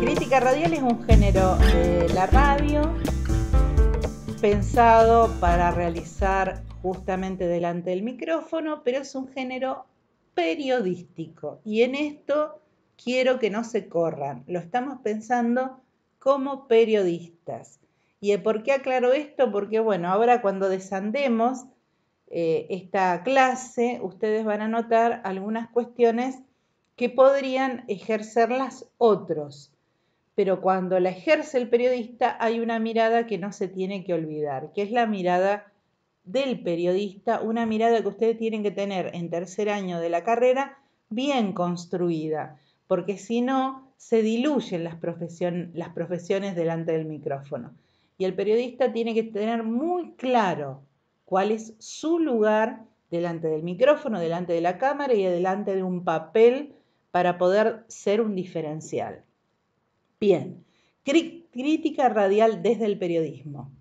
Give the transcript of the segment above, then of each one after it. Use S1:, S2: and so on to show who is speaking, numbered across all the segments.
S1: Crítica radial es un género de la radio pensado para realizar justamente delante del micrófono, pero es un género periodístico. Y en esto quiero que no se corran. Lo estamos pensando como periodistas. ¿Y por qué aclaro esto? Porque bueno, ahora cuando desandemos eh, esta clase, ustedes van a notar algunas cuestiones que podrían ejercerlas otros. Pero cuando la ejerce el periodista hay una mirada que no se tiene que olvidar, que es la mirada del periodista, una mirada que ustedes tienen que tener en tercer año de la carrera bien construida, porque si no, se diluyen las, las profesiones delante del micrófono. Y el periodista tiene que tener muy claro cuál es su lugar delante del micrófono, delante de la cámara y delante de un papel para poder ser un diferencial. Bien, crítica radial desde el periodismo.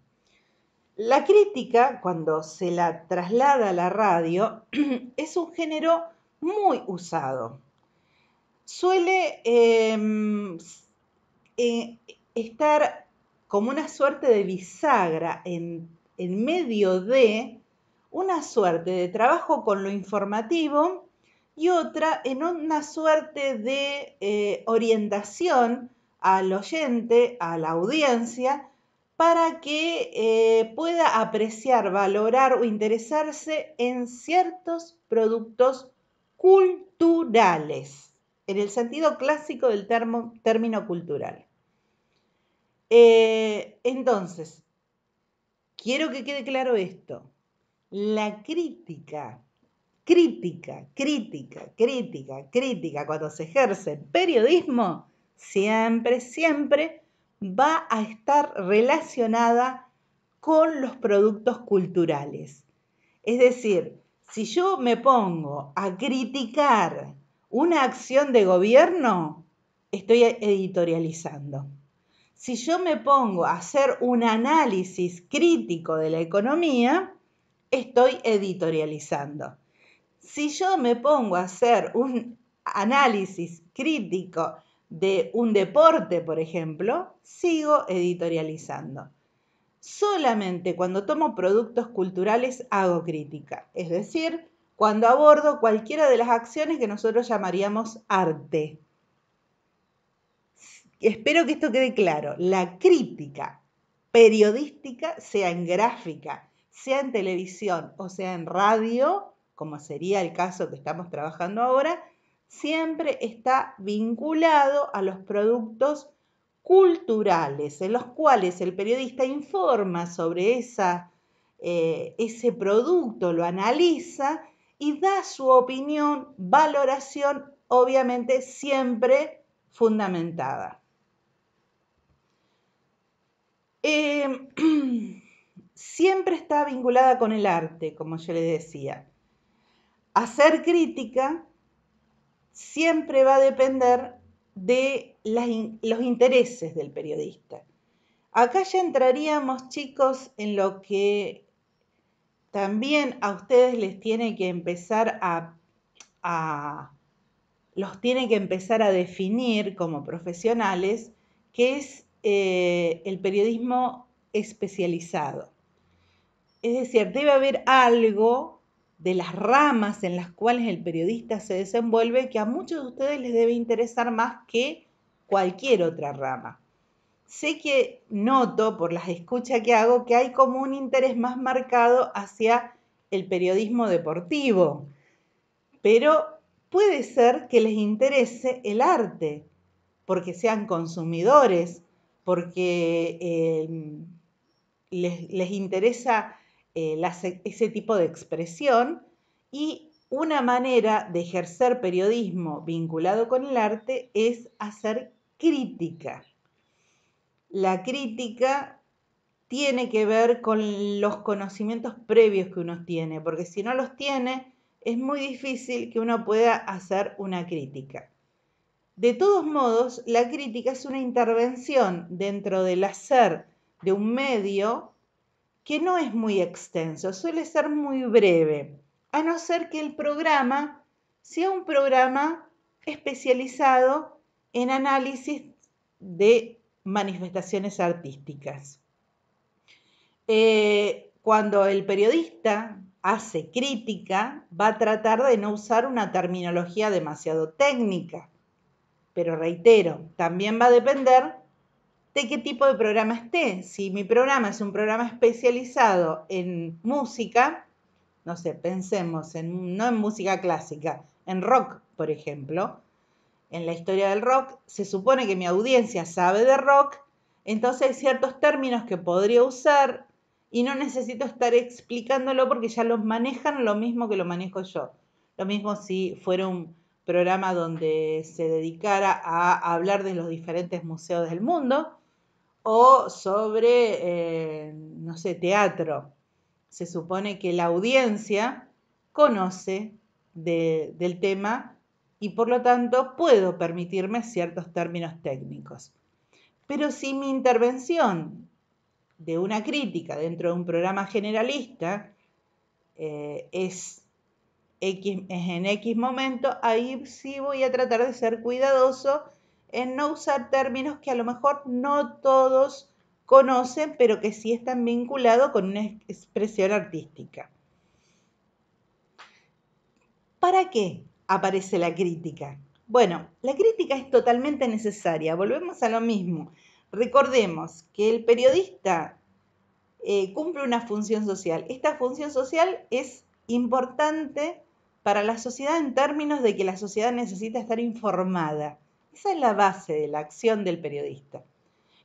S1: La crítica, cuando se la traslada a la radio, es un género muy usado suele em, eh, estar como una suerte de bisagra en, medio de una suerte de trabajo con lo informativo y otra en una suerte de eh, orientación al oyente, a la audiencia, para que eh, pueda apreciar, valorar o interesarse en ciertos productos culturales en el sentido clásico del término cultural. Eh, entonces, quiero que quede claro esto. La crítica, crítica, crítica, crítica, crítica, cuando se ejerce periodismo, siempre, siempre va a estar relacionada con los productos culturales. Es decir, si yo me pongo a criticar una acción de gobierno, estoy editorializando. Si yo me pongo a hacer un análisis crítico de la economía, estoy editorializando. Si yo me pongo a hacer un análisis crítico de un deporte, por ejemplo, sigo editorializando. Solamente cuando tomo productos culturales hago crítica, es decir, cuando abordo cualquiera de las acciones que nosotros llamaríamos arte. Espero que esto quede claro. La crítica periodística, sea en gráfica, sea en televisión o sea en radio, como sería el caso que estamos trabajando ahora, siempre está vinculado a los productos culturales en los cuales el periodista informa sobre esa, eh, ese producto, lo analiza y da su opinión, valoración, obviamente siempre fundamentada. Em, siempre está vinculada con el arte, como yo le decía. Hacer crítica siempre va a depender de los intereses del periodista. Acá ya entraríamos, chicos, en lo que también a ustedes les tiene que empezar a, los que empezar a definir como profesionales, qué es eh, el periodismo especializado. Es decir, debe haber algo de las ramas en las cuales el periodista se desenvuelve que a muchos de ustedes les debe interesar más que cualquier otra rama sé que noto por las escuchas que hago que hay como un interés más marcado hacia el periodismo deportivo, pero puede ser que les interese el arte, porque sean consumidores, porque em, les, interesa eh, ese tipo de expresión y una manera de ejercer periodismo vinculado con el arte es hacer crítica la crítica tiene que ver con los conocimientos previos que uno tiene, porque si no los tiene, es muy difícil que uno pueda hacer una crítica. De todos modos, la crítica es una intervención dentro del hacer de un medio que no es muy extenso, suele ser muy breve, a no ser que el programa sea un programa especializado en análisis de manifestaciones artísticas. Eh, cuando el periodista hace crítica, va a tratar de no usar una terminología demasiado técnica. Pero reitero, también va a depender de qué tipo de programa esté. Si mi programa es un programa especializado en música, no sé, pensemos en, no en música clásica, en rock, por ejemplo, en la historia del rock, se supone que mi audiencia sabe de rock, entonces hay ciertos términos que podría usar y no necesito estar explicándolo porque ya los manejan lo mismo que lo manejo yo. Lo mismo si fuera un programa donde se dedicara a hablar de los diferentes museos del mundo o sobre, eh, no sé, teatro. Se supone que la audiencia conoce del tema y por lo tanto puedo permitirme ciertos términos técnicos. Pero si mi intervención de una crítica dentro de un programa generalista eh, es, X, es en X momento, ahí sí voy a tratar de ser cuidadoso en no usar términos que a lo mejor no todos conocen, pero que sí están vinculados con una expresión artística. ¿Para qué? aparece la crítica. Bueno, la crítica es totalmente necesaria. Volvemos a lo mismo. Recordemos que el periodista eh, cumple una función social. Esta función social es importante para la sociedad en términos de que la sociedad necesita estar informada. Esa es la base de la acción del periodista.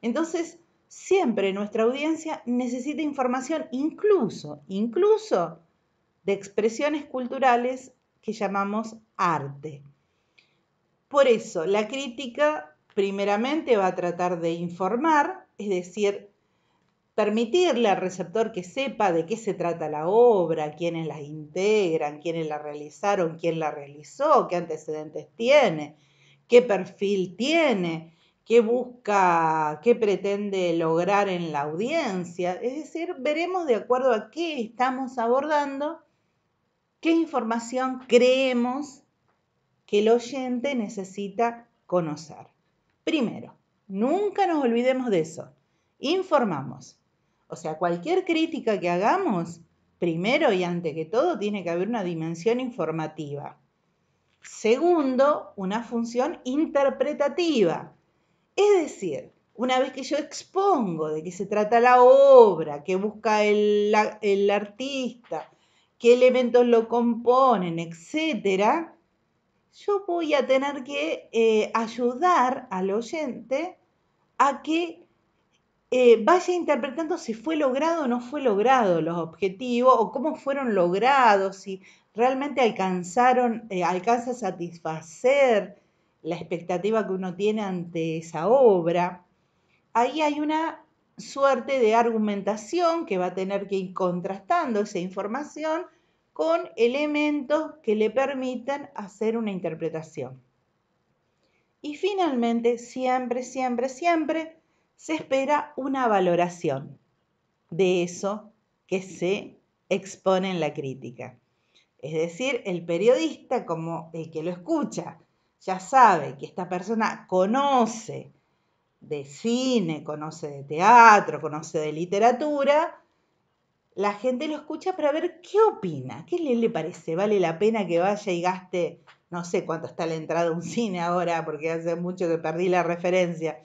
S1: Entonces, siempre nuestra audiencia necesita información, incluso, incluso de expresiones culturales que llamamos arte. Por eso, la crítica primeramente va a tratar de informar, es decir, permitirle al receptor que sepa de qué se trata la obra, quiénes la integran, quiénes la realizaron, quién la realizó, qué antecedentes tiene, qué perfil tiene, qué busca, qué pretende lograr en la audiencia. Es decir, veremos de acuerdo a qué estamos abordando qué información creemos que el oyente necesita conocer. Primero, nunca nos olvidemos de eso. Informamos. O sea, cualquier crítica que hagamos, primero y ante que todo, tiene que haber una dimensión informativa. Segundo, una función interpretativa. Es decir, una vez que yo expongo de qué se trata la obra, qué busca el, el artista, qué elementos lo componen, etcétera, yo voy a tener que eh, ayudar al oyente a que eh, vaya interpretando si fue logrado o no fue logrado los objetivos o cómo fueron logrados, si realmente alcanzaron, eh, alcanza a satisfacer la expectativa que uno tiene ante esa obra. Ahí hay una suerte de argumentación que va a tener que ir contrastando esa información con elementos que le permitan hacer una interpretación. Y finalmente, siempre, siempre, siempre se espera una valoración de eso que se expone en la crítica. Es decir, el periodista, como el que lo escucha, ya sabe que esta persona conoce de cine, conoce de teatro, conoce de literatura, la gente lo escucha para ver qué opina, qué le, parece, vale la pena que vaya y gaste, no sé cuánto está la entrada a un cine ahora, porque hace mucho que perdí la referencia,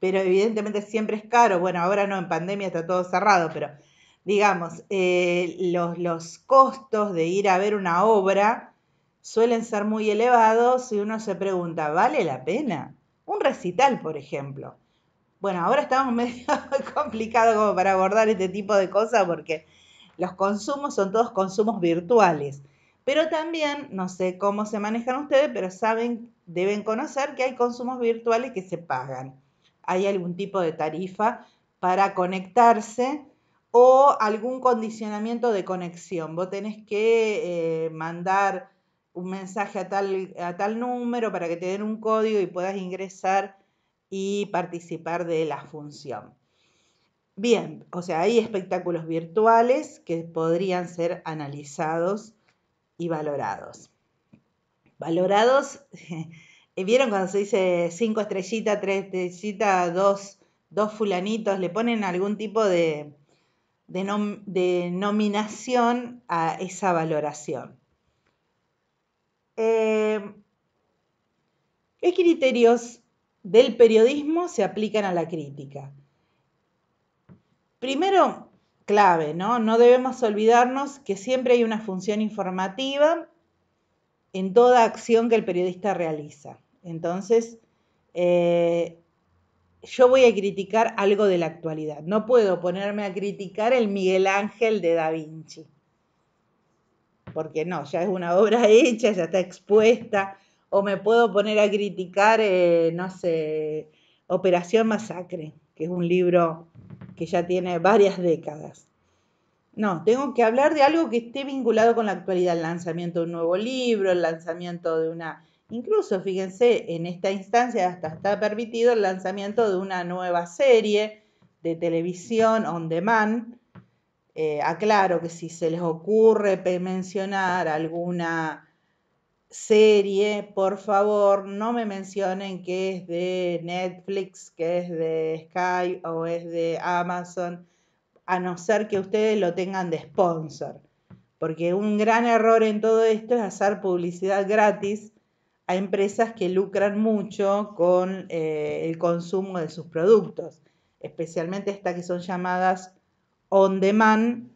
S1: pero evidentemente siempre es caro, bueno, ahora no, en pandemia está todo cerrado, pero digamos, eh, los, los costos de ir a ver una obra suelen ser muy elevados y uno se pregunta, ¿vale la pena? un recital, por ejemplo. Bueno, ahora estamos medio complicados como para abordar este tipo de cosas porque los consumos son todos consumos virtuales. Pero también, no sé cómo se manejan ustedes, pero saben, deben conocer que hay consumos virtuales que se pagan. Hay algún tipo de tarifa para conectarse o algún condicionamiento de conexión. Vos tenés que eh, mandar un mensaje a tal, número para que te den un código y puedas ingresar y participar de la función. Bien, o sea, hay espectáculos virtuales que podrían ser analizados y valorados. Valorados, eh, ¿vieron cuando se dice cinco estrellitas, tres estrellitas, dos, dos fulanitos? Le ponen algún tipo de, de nominación a esa valoración. Eh, ¿Qué criterios del periodismo se aplican a la crítica? Primero, clave, ¿no? No debemos olvidarnos que siempre hay una función informativa en toda acción que el periodista realiza. Entonces, eh, yo voy a criticar algo de la actualidad. No puedo ponerme a criticar el Miguel Ángel de Da Vinci porque no, ya es una obra hecha, ya está expuesta, o me puedo poner a criticar, eh, no sé, Operación Masacre, que es un libro que ya tiene varias décadas. No, tengo que hablar de algo que esté vinculado con la actualidad, el lanzamiento de un nuevo libro, el lanzamiento de una... Incluso, fíjense, en esta instancia hasta está permitido el lanzamiento de una nueva serie de televisión on demand, eh, aclaro que si se les ocurre mencionar alguna serie, por favor no me mencionen que es de Netflix, que es de Sky o es de Amazon, a no ser que ustedes lo tengan de sponsor. Porque un gran error en todo esto es hacer publicidad gratis a empresas que lucran mucho con eh, el consumo de sus productos, especialmente estas que son llamadas on demand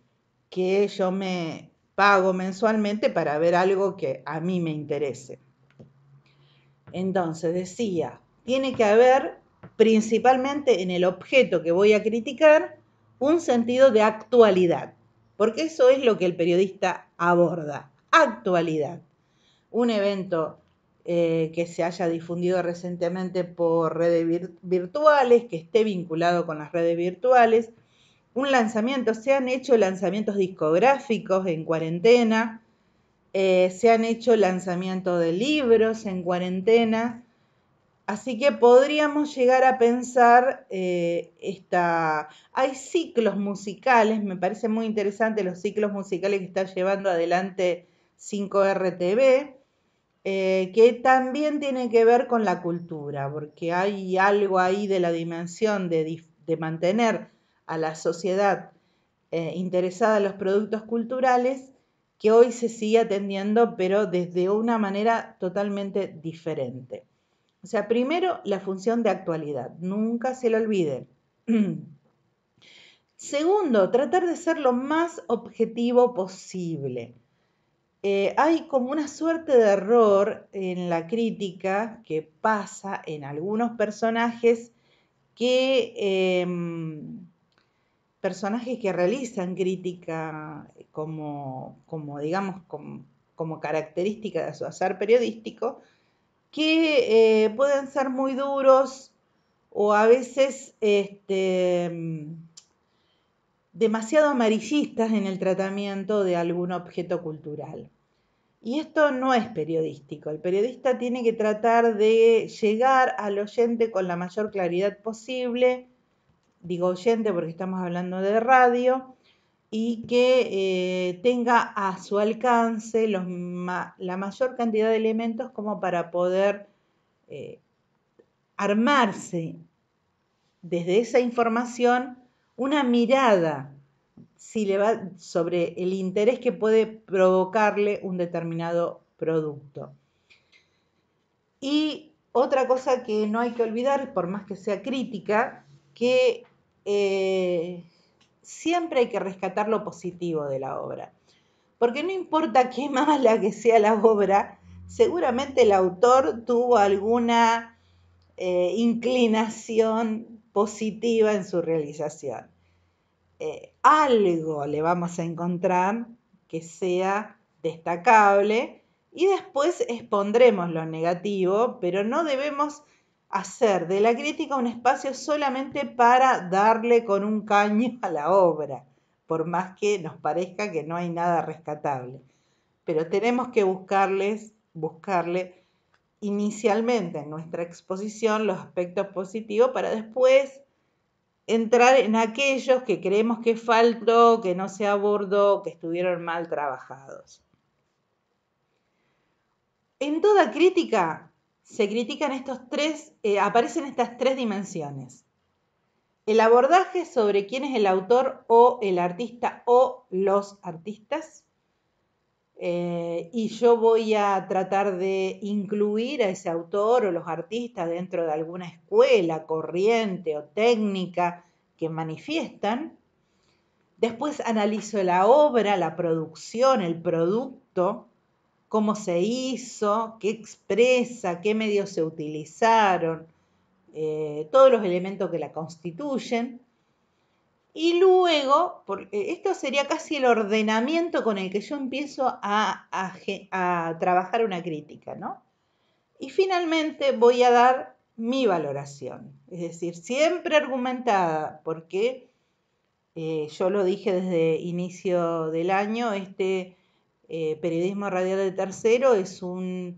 S1: que yo me pago mensualmente para ver algo que a mí me interese. Entonces decía, tiene que haber principalmente en el objeto que voy a criticar un sentido de actualidad, porque eso es lo que el periodista aborda, actualidad. Un evento eh, que se haya difundido recientemente por redes virtuales, que esté vinculado con las redes virtuales, un lanzamiento, se han hecho lanzamientos discográficos en cuarentena, eh, se han hecho lanzamientos de libros en cuarentena, así que podríamos llegar a pensar, eh, esta... hay ciclos musicales, me parece muy interesante los ciclos musicales que está llevando adelante 5RTV, eh, que también tiene que ver con la cultura, porque hay algo ahí de la dimensión de, de mantener a la sociedad eh, interesada en los productos culturales que hoy se sigue atendiendo, pero desde una manera totalmente diferente. O sea, primero, la función de actualidad, nunca se la olviden. Segundo, tratar de ser lo más objetivo posible. Eh, hay como una suerte de error en la crítica que pasa en algunos personajes que em, personajes que realizan crítica como, digamos, como, característica de su azar periodístico, que eh, pueden ser muy duros o a veces este, mm, demasiado amarillistas en el tratamiento de algún objeto cultural. Y esto no es periodístico. El periodista tiene que tratar de llegar al oyente con la mayor claridad posible, digo oyente porque estamos hablando de radio, y que eh, tenga a su alcance la mayor cantidad de elementos como para poder eh, armarse desde esa información una mirada sobre el interés que puede provocarle un determinado producto. Y otra cosa que no hay que olvidar, por más que sea crítica, que eh, siempre hay que rescatar lo positivo de la obra. Porque no importa qué mala que sea la obra, seguramente el autor tuvo alguna eh, inclinación positiva en su realización. Eh, algo le vamos a encontrar que sea destacable y después expondremos lo negativo, pero no debemos hacer de la crítica un espacio solamente para darle con un caño a la obra, por más que nos parezca que no hay nada rescatable. Pero tenemos que buscarles, buscarle inicialmente en nuestra exposición los aspectos positivos para después entrar en aquellos que creemos que faltó, que no se abordó, que estuvieron mal trabajados. En toda crítica se critican estos tres, eh, aparecen estas tres dimensiones. El abordaje sobre quién es el autor o el artista o los artistas. Eh, y yo voy a tratar de incluir a ese autor o los artistas dentro de alguna escuela, corriente o técnica que manifiestan. Después analizo la obra, la producción, el producto, cómo se hizo, qué expresa, qué medios se utilizaron, eh, todos los elementos que la constituyen. Y luego, porque eh, esto sería casi el ordenamiento con el que yo empiezo a, a, trabajar una crítica, ¿no? Y finalmente voy a dar mi valoración, es decir, siempre argumentada, porque eh, yo lo dije desde inicio del año, este eh, periodismo radial de tercero es un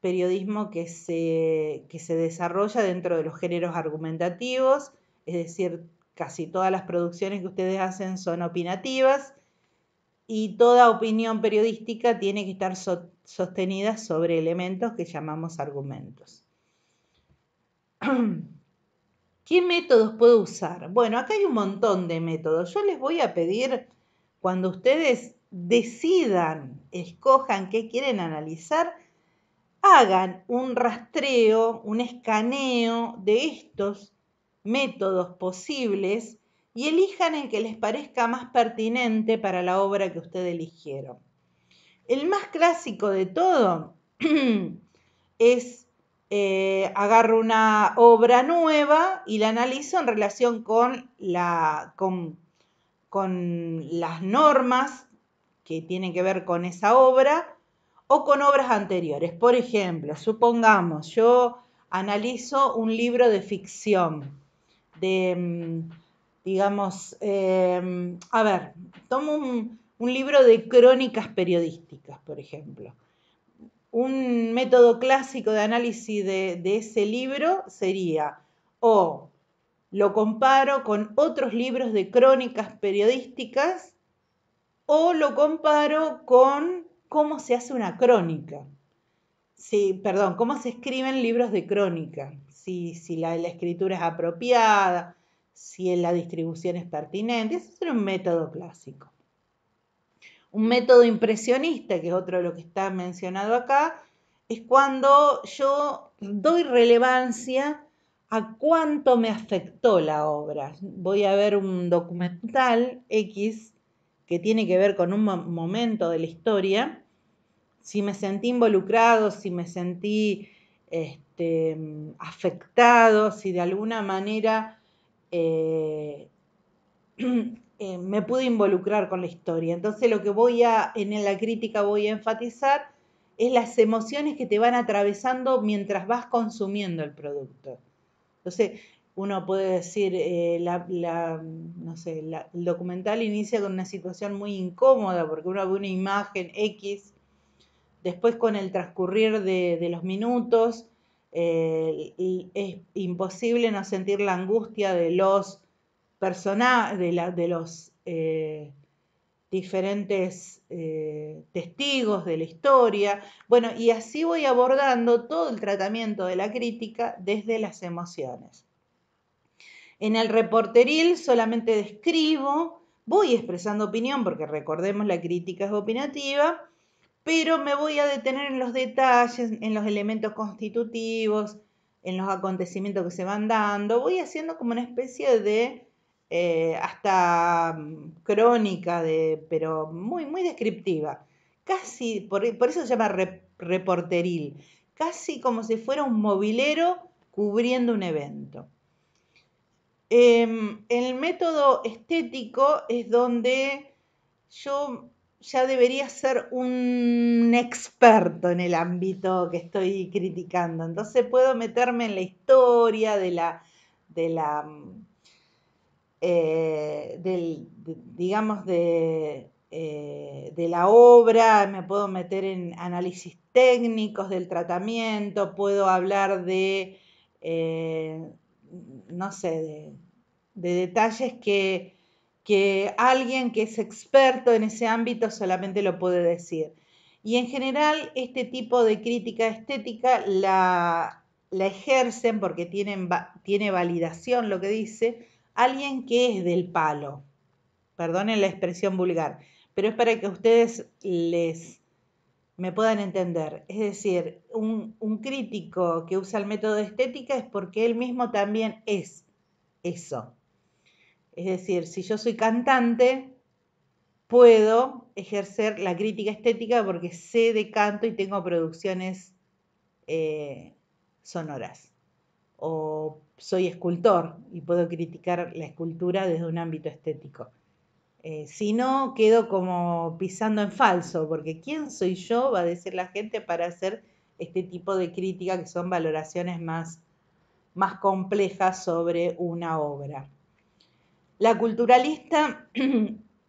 S1: periodismo que se, se desarrolla dentro de los géneros argumentativos, es decir, casi todas las producciones que ustedes hacen son opinativas y toda opinión periodística tiene que estar sostenida sobre elementos que llamamos argumentos. ¿Qué métodos puedo usar? Bueno, acá hay un montón de métodos. Yo les voy a pedir, cuando ustedes decidan, escojan qué quieren analizar, hagan un rastreo, un escaneo de estos métodos posibles y elijan el que les parezca más pertinente para la obra que ustedes eligieron. El más clásico de todo es eh, agarro una obra nueva y la analizo en relación con, la, con, con las normas que tienen que ver con esa obra o con obras anteriores. Por ejemplo, supongamos, yo analizo un libro de ficción, de, mm, digamos, em, a ver, tomo un, libro de crónicas periodísticas, por ejemplo. Un método clásico de análisis de, ese libro sería o lo comparo con otros libros de crónicas periodísticas o lo comparo con cómo se hace una crónica. Sí, perdón, cómo se escriben libros de crónica, si, si la, escritura es apropiada, si la distribución es pertinente. Eso es un método clásico. Un método impresionista, que es otro de lo que está mencionado acá, es cuando yo doy relevancia a cuánto me afectó la obra. Voy a ver un documental X que tiene que ver con un momento de la historia, si me sentí involucrado, si me sentí este, afectado, si de alguna manera eh, eh, me pude involucrar con la historia. Entonces lo que voy a, en la crítica voy a enfatizar es las emociones que te van atravesando mientras vas consumiendo el producto. Entonces, uno puede decir, eh, la, no sé, el documental inicia con una situación muy incómoda porque uno ve una imagen X, después con el transcurrir de, los minutos, eh, es imposible no sentir la angustia de los personajes, de, los eh, diferentes testigos de la historia. Bueno, y así voy abordando todo el tratamiento de la crítica desde las emociones. En el reporteril solamente describo, voy expresando opinión porque recordemos la crítica es opinativa, pero me voy a detener en los detalles, en los elementos constitutivos, en los acontecimientos que se van dando. Voy haciendo como una especie de eh, hasta mm, crónica, de, pero muy, muy descriptiva. Casi, por, eso se llama reporteril, casi como si fuera un mobilero cubriendo un evento. Em, el método estético es donde yo ya debería ser un experto en el ámbito que estoy criticando. Entonces puedo meterme en la historia de la, de la, mm, eh, digamos, de, eh, de la obra, me puedo meter en análisis técnicos del tratamiento, puedo hablar de eh, no sé, de, detalles que, que alguien que es experto en ese ámbito solamente lo puede decir. Y en general este tipo de crítica estética la, la ejercen porque tienen, tiene validación lo que dice alguien que es del palo. Perdonen la expresión vulgar, pero es para que ustedes les, me puedan entender. Es decir, un, crítico que usa el método de estética es porque él mismo también es eso. Es decir, si yo soy cantante, puedo ejercer la crítica estética porque sé de canto y tengo producciones eh, sonoras. O soy escultor y puedo criticar la escultura desde un ámbito estético. Eh, si no, quedo como pisando en falso, porque ¿quién soy yo? Va a decir la gente para hacer este tipo de crítica que son valoraciones más, complejas sobre una obra. La culturalista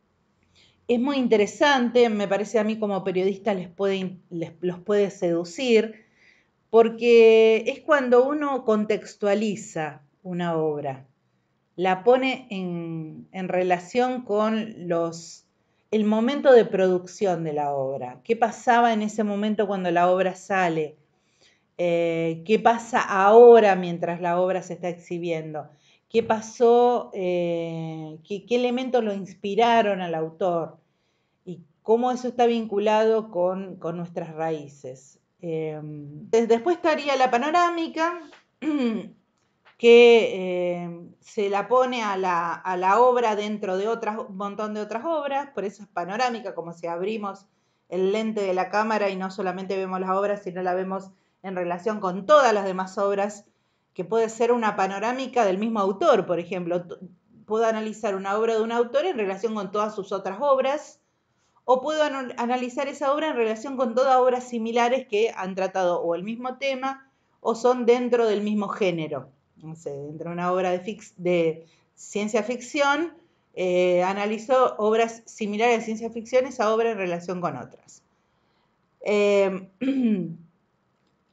S1: es muy interesante, me parece a mí como periodista les los puede seducir, porque es cuando uno contextualiza una obra la pone en, relación con los, el momento de producción de la obra. ¿Qué pasaba en ese momento cuando la obra sale? Eh, ¿Qué pasa ahora mientras la obra se está exhibiendo? ¿Qué pasó? Eh, qué, elementos lo inspiraron al autor? ¿Y cómo eso está vinculado con, con nuestras raíces? Em, después estaría la panorámica, que em, se la pone a la, a la obra dentro de otras, un montón de otras obras, por eso es panorámica, como si abrimos el lente de la cámara y no solamente vemos las obras, sino la vemos en relación con todas las demás obras, que puede ser una panorámica del mismo autor, por ejemplo. Puedo analizar una obra de un autor en relación con todas sus otras obras, o puedo analizar esa obra en relación con todas obras similares que han tratado o el mismo tema o son dentro del mismo género no sé, dentro de una obra de, de ciencia ficción, eh, analizó obras similares a ciencia ficción, esa obra en relación con otras. Em,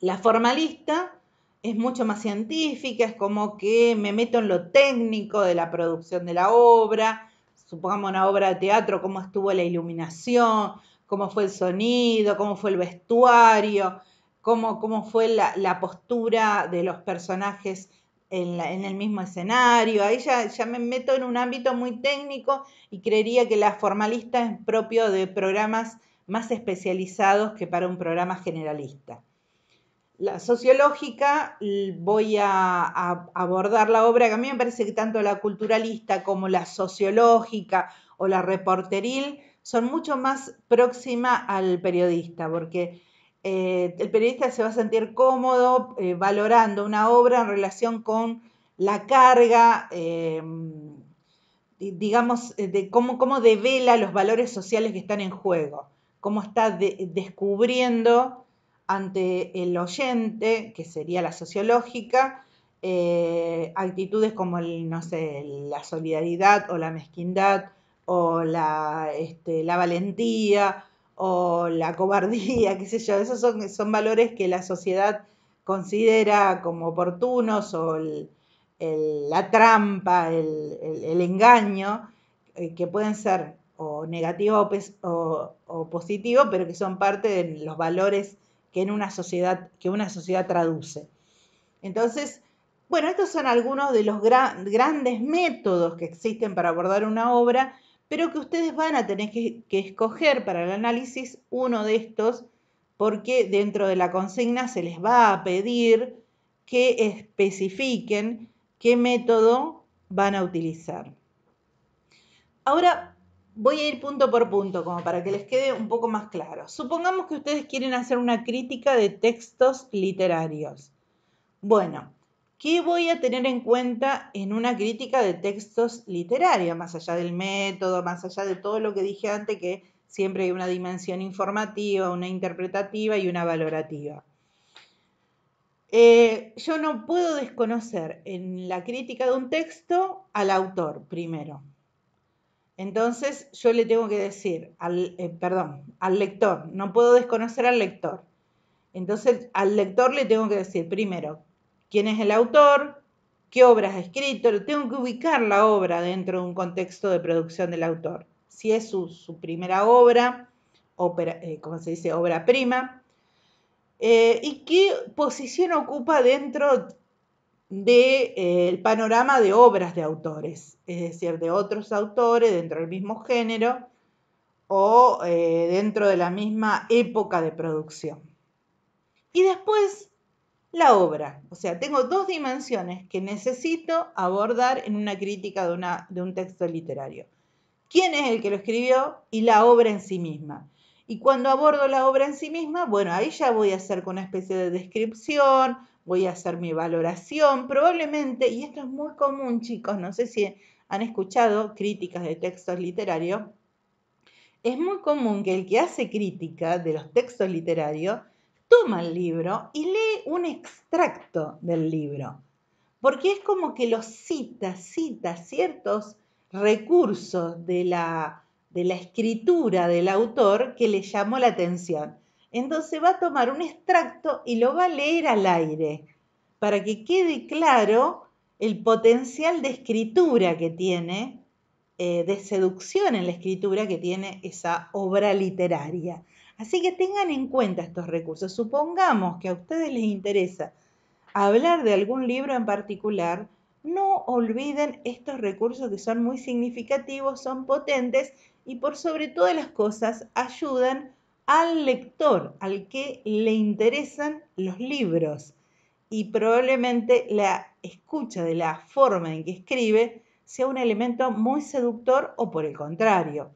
S1: la formalista es mucho más científica, es como que me meto en lo técnico de la producción de la obra, supongamos una obra de teatro, cómo estuvo la iluminación, cómo fue el sonido, cómo fue el vestuario, cómo, fue la, la postura de los personajes en, el mismo escenario. Ahí ya, ya, me meto en un ámbito muy técnico y creería que la formalista es propio de programas más especializados que para un programa generalista. La sociológica voy a, a abordar la obra que a mí me parece que tanto la culturalista como la sociológica o la reporteril son mucho más próxima al periodista, porque eh, el periodista se va a sentir cómodo eh, valorando una obra en relación con la carga, em, digamos, eh, de cómo, devela los valores sociales que están en juego, cómo está descubriendo ante el oyente, que sería la sociológica, actitudes como no sé, la solidaridad o la mezquindad o la, este, la valentía o la cobardía, qué sé yo, esos son, valores que la sociedad considera como oportunos o la trampa, el, engaño, eh, que pueden ser o negativo o, positivos, pero que son parte de los valores que, en una sociedad, que una sociedad traduce. Entonces, bueno, estos son algunos de los grandes métodos que existen para abordar una obra pero que ustedes van a tener que, escoger para el análisis uno de estos porque dentro de la consigna se les va a pedir que especifiquen qué método van a utilizar. Ahora voy a ir punto por punto, como para que les quede un poco más claro. Supongamos que ustedes quieren hacer una crítica de textos literarios. Bueno, ¿Qué voy a tener en cuenta en una crítica de textos literarios? más allá del método, más allá de todo lo que dije antes, que siempre hay una dimensión informativa, una interpretativa y una valorativa? Eh, yo no puedo desconocer en la crítica de un texto al autor primero. Entonces yo le tengo que decir, al, eh, perdón, al lector, no puedo desconocer al lector. Entonces al lector le tengo que decir primero quién es el autor, qué obras ha escrito, tengo que ubicar la obra dentro de un contexto de producción del autor. Si es su, primera obra, eh, como se dice, obra prima, eh, y qué posición ocupa dentro del de, eh, panorama de obras de autores, es decir, de otros autores dentro del mismo género o dentro de la misma época de producción. Y después la obra. O sea, tengo dos dimensiones que necesito abordar en una crítica de, un texto literario. ¿Quién es el que lo escribió y la obra en sí misma? Y cuando abordo la obra en sí misma, bueno, ahí ya voy a hacer una especie de descripción, voy a hacer mi valoración, probablemente, y esto es muy común, chicos, no sé si han escuchado críticas de textos literarios, es muy común que el que hace crítica de los textos literarios toma el libro y lee un extracto del libro, porque es como que lo cita, cita ciertos recursos de la, de la escritura del autor que le llamó la atención. Entonces va a tomar un extracto y lo va a leer al aire, para que quede claro el potencial de escritura que tiene, eh, de seducción en la escritura que tiene esa obra literaria. Así que tengan en cuenta estos recursos. Supongamos que a ustedes les interesa hablar de algún libro en particular, no olviden estos recursos que son muy significativos, son potentes y por sobre todas las cosas ayudan al lector, al que le interesan los libros. Y probablemente la escucha de la forma en que escribe sea un elemento muy seductor o por el contrario,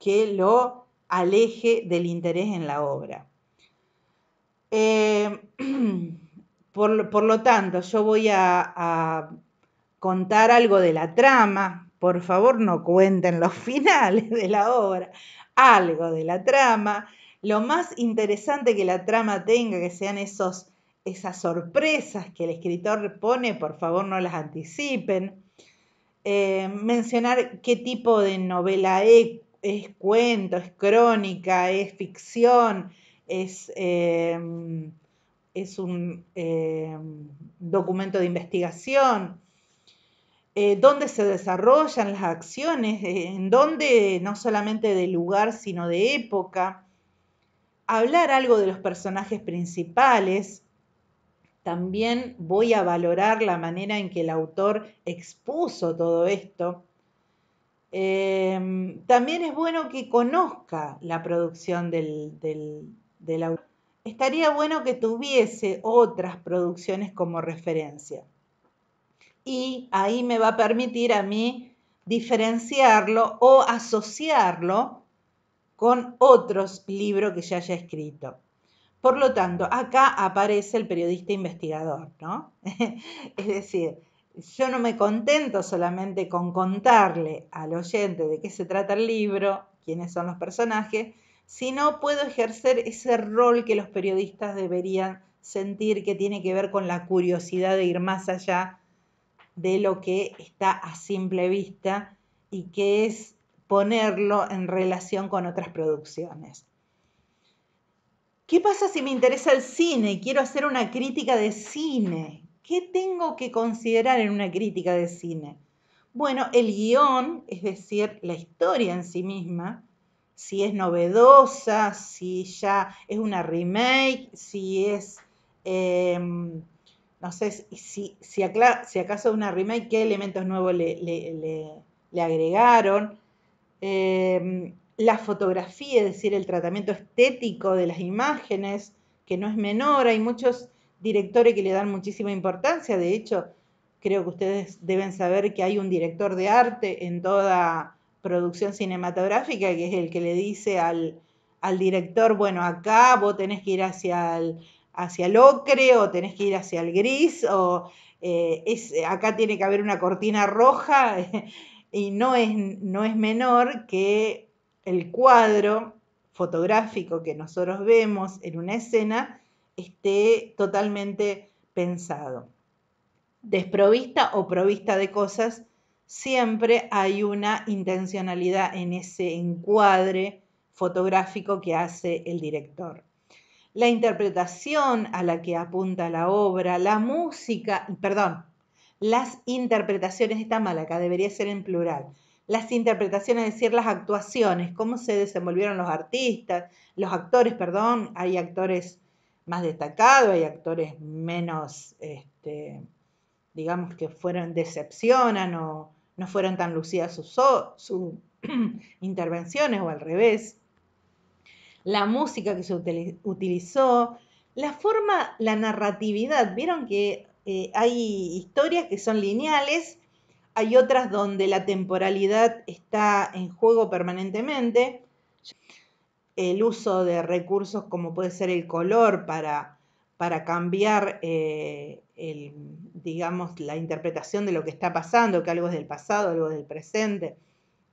S1: que lo al eje del interés en la obra. Eh, por, lo tanto, yo voy a, contar algo de la trama. Por favor, no cuenten los finales de la obra. Algo de la trama. Lo más interesante que la trama tenga, que sean esos, esas sorpresas que el escritor pone, por favor no las anticipen. Eh, mencionar qué tipo de novela es, es cuento, es crónica, es ficción, es, em, un em, documento de investigación, donde eh, dónde se desarrollan las acciones, eh, en dónde no solamente de lugar, sino de época. Hablar algo de los personajes principales. También voy a valorar la manera en que el autor expuso todo esto Em, también es bueno que conozca la producción del, autor. Estaría bueno que tuviese otras producciones como referencia. Y ahí me va a permitir a mí diferenciarlo o asociarlo con otros libros que ya haya escrito. Por lo tanto, acá aparece el periodista investigador, ¿no? es decir, yo no me contento solamente con contarle al oyente de qué se trata el libro, quiénes son los personajes, sino puedo ejercer ese rol que los periodistas deberían sentir que tiene que ver con la curiosidad de ir más allá de lo que está a simple vista y que es ponerlo en relación con otras producciones. ¿Qué pasa si me interesa el cine? Quiero hacer una crítica de cine. ¿Qué tengo que considerar en una crítica de cine? Bueno, el guión, es decir, la historia en sí misma, si es novedosa, si ya es una remake, si es, em, no sé, si, acaso es una remake, qué elementos nuevos le, agregaron. Em, la fotografía, es decir, el tratamiento estético de las imágenes, que no es menor, hay muchos directores que le dan muchísima importancia. De hecho, creo que ustedes deben saber que hay un director de arte en toda producción cinematográfica, que es el que le dice al, director, bueno, acá vos tenés que ir hacia el, hacia ocre o tenés que ir hacia el gris o eh, acá tiene que haber una cortina roja y no es menor que el cuadro fotográfico que nosotros vemos en una escena esté totalmente pensado. Desprovista o provista de cosas, siempre hay una intencionalidad en ese encuadre fotográfico que hace el director. La interpretación a la que apunta la obra, la música, perdón, las interpretaciones, está mal acá, debería ser en plural. Las interpretaciones, es decir, las actuaciones, cómo se desenvolvieron los artistas, los actores, perdón, hay actores más destacado, hay actores menos, este, digamos, que fueron, decepcionan o no fueron tan lucidas sus intervenciones o al revés. La música que se utilizó, la forma, la narratividad, vieron que eh, hay historias que son lineales, hay otras donde la temporalidad está en juego permanentemente el uso de recursos como puede ser el color para, para cambiar eh, digamos, la interpretación de lo que está pasando, que algo es del pasado, algo es del presente,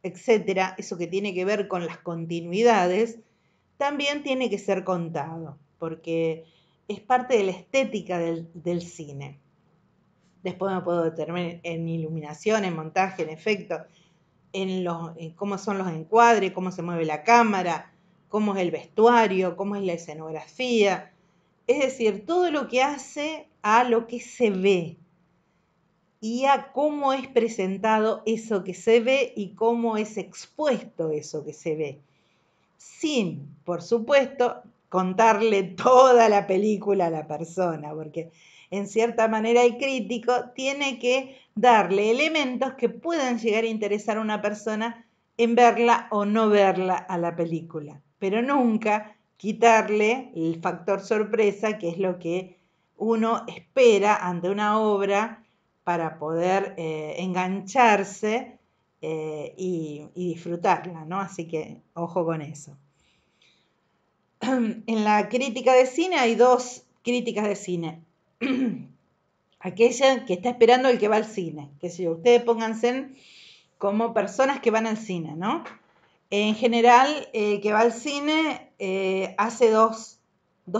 S1: etcétera, eso que tiene que ver con las continuidades, también tiene que ser contado, porque es parte de la estética del, cine. Después me puedo determinar en iluminación, en montaje, en efecto, en, en cómo son los encuadres, cómo se mueve la cámara, cómo es el vestuario, cómo es la escenografía, es decir, todo lo que hace a lo que se ve y a cómo es presentado eso que se ve y cómo es expuesto eso que se ve. Sin, por supuesto, contarle toda la película a la persona, porque en cierta manera el crítico tiene que darle elementos que puedan llegar a interesar a una persona en verla o no verla a la película pero nunca quitarle el factor sorpresa, que es lo que uno espera ante una obra para poder eh, engancharse eh, y, y, disfrutarla, ¿no? Así que ojo con eso. En la crítica de cine hay dos críticas de cine. Aquella que está esperando el que va al cine, que si ustedes pónganse como personas que van al cine, ¿no? En general, el que va al cine eh, hace dos,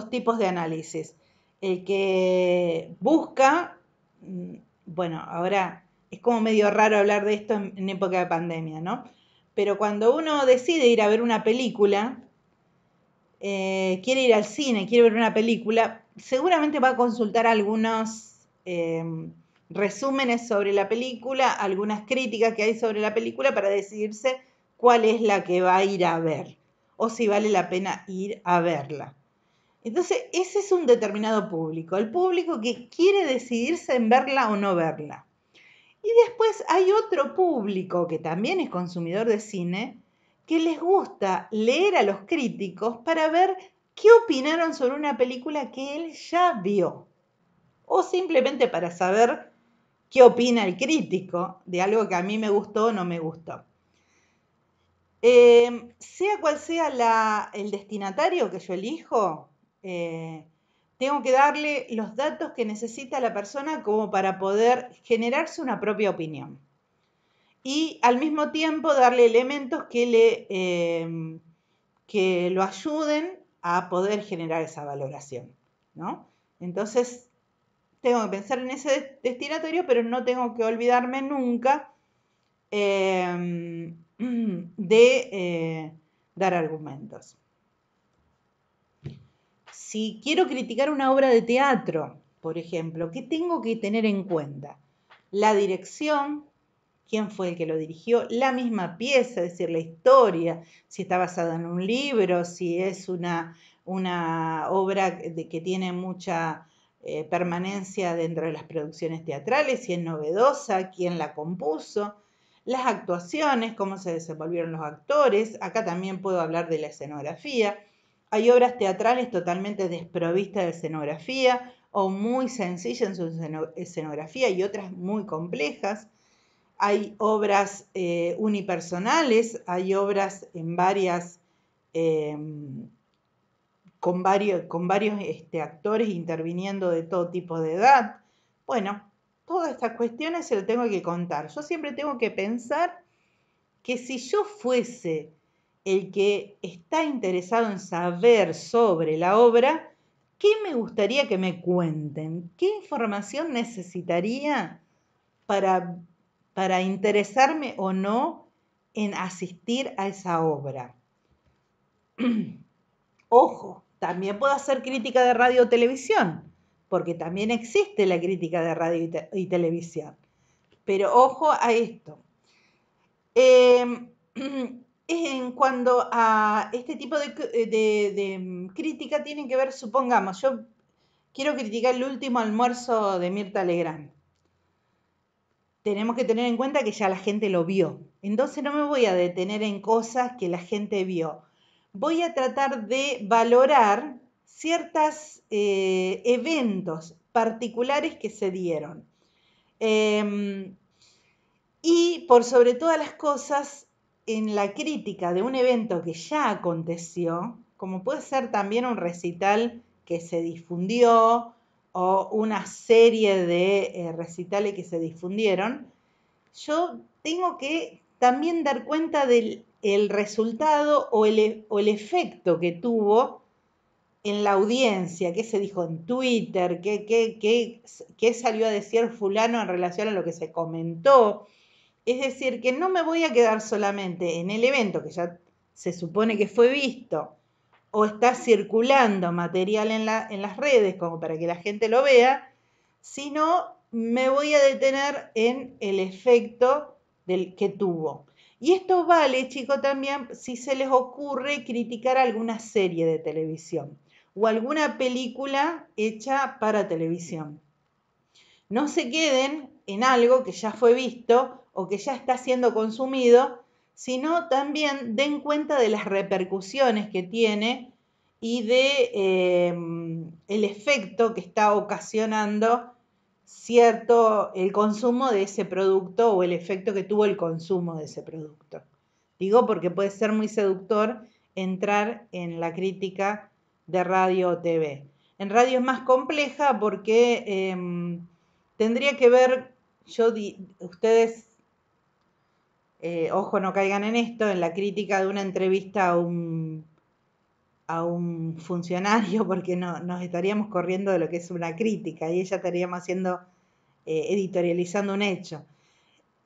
S1: tipos de análisis. El que busca, mm, bueno, ahora es como medio raro hablar de esto en, época de pandemia, ¿no? Pero cuando uno decide ir a ver una película, eh, quiere ir al cine, quiere ver una película, seguramente va a consultar algunos em, resúmenes sobre la película, algunas críticas que hay sobre la película para decidirse cuál es la que va a ir a ver o si vale la pena ir a verla. Entonces, ese es un determinado público, el público que quiere decidirse en verla o no verla. Y después hay otro público que también es consumidor de cine, que les gusta leer a los críticos para ver qué opinaron sobre una película que él ya vio. O simplemente para saber qué opina el crítico de algo que a mí me gustó o no me gustó. Em, sea cual sea el destinatario que yo elijo, eh, tengo que darle los datos que necesita la persona como para poder generarse una propia opinión. Y al mismo tiempo darle elementos que, le, em, que lo ayuden a poder generar esa valoración. ¿no? Entonces, tengo que pensar en ese destinatario, pero no tengo que olvidarme nunca em, Mm, de eh, dar argumentos. Si quiero criticar una obra de teatro, por ejemplo, ¿qué tengo que tener en cuenta? La dirección, quién fue el que lo dirigió, la misma pieza, es decir, la historia, si está basada en un libro, si es una, obra de, que tiene mucha eh, permanencia dentro de las producciones teatrales, si es novedosa, quién la compuso las actuaciones, cómo se desenvolvieron los actores, acá también puedo hablar de la escenografía. Hay obras teatrales totalmente desprovistas de escenografía o muy sencillas en su escenografía y otras muy complejas. Hay obras eh, unipersonales, hay obras en varias, em, con varios, con este, varios actores interviniendo de todo tipo de edad. Bueno, todas estas cuestiones se lo tengo que contar. Yo siempre tengo que pensar que si yo fuese el que está interesado en saber sobre la obra, ¿qué me gustaría que me cuenten? ¿Qué información necesitaría para, para interesarme o no en asistir a esa obra? Ojo, también puedo hacer crítica de radio o televisión porque también existe la crítica de radio y, televisión. Pero ojo a esto. Em, en cuanto a este tipo de, de, crítica tienen que ver, supongamos, yo quiero criticar el último almuerzo de Mirta Legrand. Tenemos que tener en cuenta que ya la gente lo vio. Entonces no me voy a detener en cosas que la gente vio. Voy a tratar de valorar ciertos eh, eventos particulares que se dieron. Em, y por sobre todas las cosas, en la crítica de un evento que ya aconteció, como puede ser también un recital que se difundió o una serie de eh, recitales que se difundieron, yo tengo que también dar cuenta del el resultado o el e, efecto que tuvo en la audiencia, qué se dijo en Twitter, qué, qué, qué, salió a decir fulano en relación a lo que se comentó. Es decir, que no me voy a quedar solamente en el evento que ya se supone que fue visto o está circulando material en, la, en las redes como para que la gente lo vea, sino me voy a detener en el efecto del que tuvo. Y esto vale, chicos, también si se les ocurre criticar alguna serie de televisión o alguna película hecha para televisión. No se queden en algo que ya fue visto o que ya está siendo consumido, sino también den cuenta de las repercusiones que tiene y de em, el efecto que está ocasionando cierto el consumo de ese producto o el efecto que tuvo el consumo de ese producto. Digo porque puede ser muy seductor entrar en la crítica de radio TV. En radio es más compleja porque em, tendría que ver, yo ustedes, eh, ojo, no caigan en esto, en la crítica de una entrevista a un, a un funcionario, porque no, nos estaríamos corriendo de lo que es una crítica y ella estaríamos haciendo, eh, editorializando un hecho.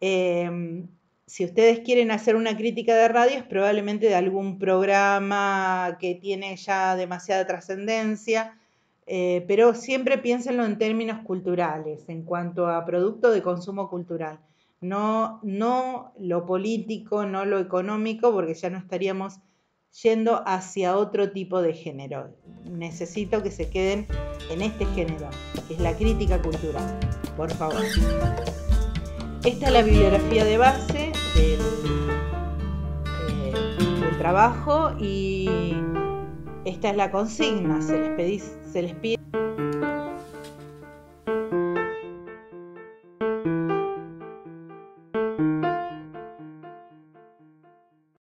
S1: Em, si ustedes quieren hacer una crítica de radio es probablemente de algún programa que tiene ya demasiada trascendencia, eh, pero siempre piénsenlo en términos culturales, en cuanto a producto de consumo cultural. No, no lo político, no lo económico, porque ya no estaríamos yendo hacia otro tipo de género. Necesito que se queden en este género, que es la crítica cultural. Por favor. Esta es la bibliografía de base eh, del, trabajo y esta es la consigna, se les, pedís, se les pide